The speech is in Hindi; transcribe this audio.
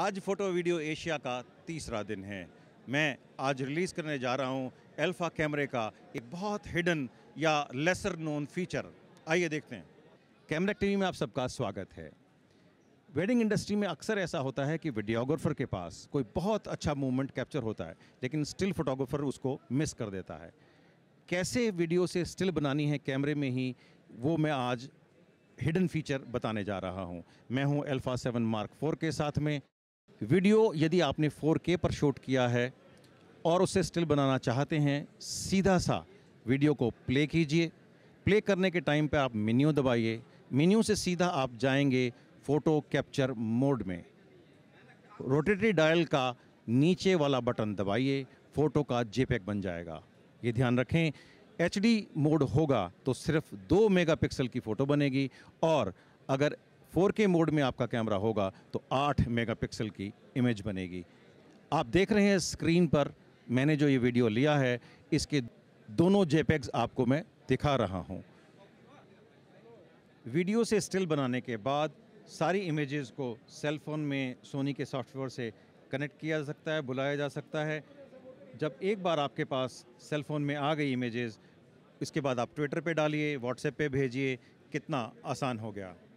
आज फ़ोटो वीडियो एशिया का तीसरा दिन है मैं आज रिलीज़ करने जा रहा हूँ अल्फ़ा कैमरे का एक बहुत हिडन या लेसर नोन फीचर आइए देखते हैं कैमरा टीवी में आप सबका स्वागत है वेडिंग इंडस्ट्री में अक्सर ऐसा होता है कि वीडियोग्राफर के पास कोई बहुत अच्छा मूवमेंट कैप्चर होता है लेकिन स्टिल फोटोग्राफर उसको मिस कर देता है कैसे वीडियो से स्टिल बनानी है कैमरे में ही वो मैं आज हिडन फीचर बताने जा रहा हूँ मैं हूँ एल्फ़ा सेवन मार्क फोर के साथ में वीडियो यदि आपने 4K पर शूट किया है और उसे स्टिल बनाना चाहते हैं सीधा सा वीडियो को प्ले कीजिए प्ले करने के टाइम पे आप मेन्यू दबाइए मेन्यू से सीधा आप जाएंगे फ़ोटो कैप्चर मोड में रोटेटरी डायल का नीचे वाला बटन दबाइए फ़ोटो का जेपैक बन जाएगा ये ध्यान रखें एच मोड होगा तो सिर्फ दो मेगापिक्सल की फ़ोटो बनेगी और अगर 4K मोड में आपका कैमरा होगा तो 8 मेगापिक्सल की इमेज बनेगी आप देख रहे हैं स्क्रीन पर मैंने जो ये वीडियो लिया है इसके दोनों जेपेग्स आपको मैं दिखा रहा हूँ वीडियो से स्टिल बनाने के बाद सारी इमेजेस को सेल फोन में सोनी के सॉफ्टवेयर से कनेक्ट किया जा सकता है बुलाया जा सकता है जब एक बार आपके पास सेल फोन में आ गई इमेजेस इसके बाद आप ट्विटर पे डालिए व्हाट्सएप पे भेजिए कितना आसान हो गया